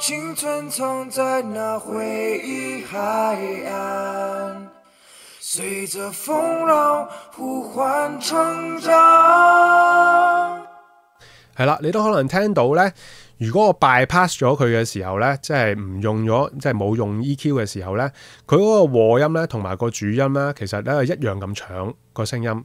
青春藏在那回海岸，着浪呼成系啦，你都可能听到咧。如果我 bypass 咗佢嘅时候咧，即系唔用咗，即系冇用 E Q 嘅时候咧，佢嗰个和音咧，同埋个主音咧，其实咧一样咁长个声音。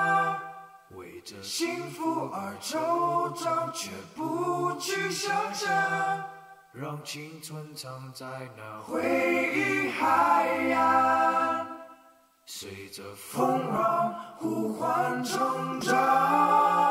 幸福而惆怅，却不去想象，让青春藏在那回忆海洋，随着风浪呼唤成长。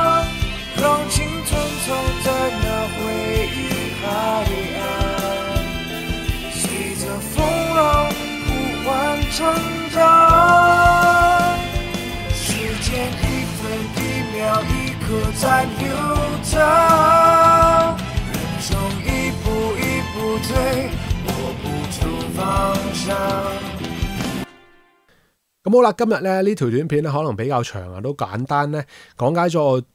成长，时间一分一秒一刻在流淌，人生一步一步追，握不住方向。咁好啦，今日咧呢条短片咧可能比较长啊，都简单咧讲解咗。